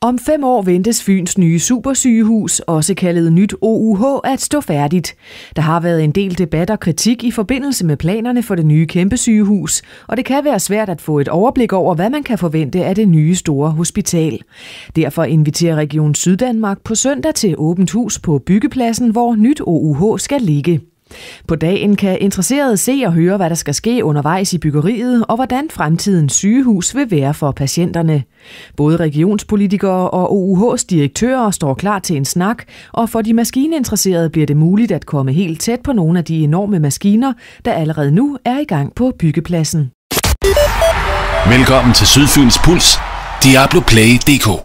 Om fem år ventes Fyns nye supersygehus, også kaldet nyt OUH, at stå færdigt. Der har været en del debat og kritik i forbindelse med planerne for det nye kæmpe sygehus, og det kan være svært at få et overblik over, hvad man kan forvente af det nye store hospital. Derfor inviterer Region Syddanmark på søndag til åbent hus på byggepladsen, hvor nyt OUH skal ligge. På dagen kan interesserede se og høre, hvad der skal ske undervejs i byggeriet og hvordan fremtidens sygehus vil være for patienterne. Både regionspolitikere og OUH's direktører står klar til en snak, og for de maskininteresserede bliver det muligt at komme helt tæt på nogle af de enorme maskiner, der allerede nu er i gang på byggepladsen. Velkommen til Sydfyns Puls, Diablo Play DK.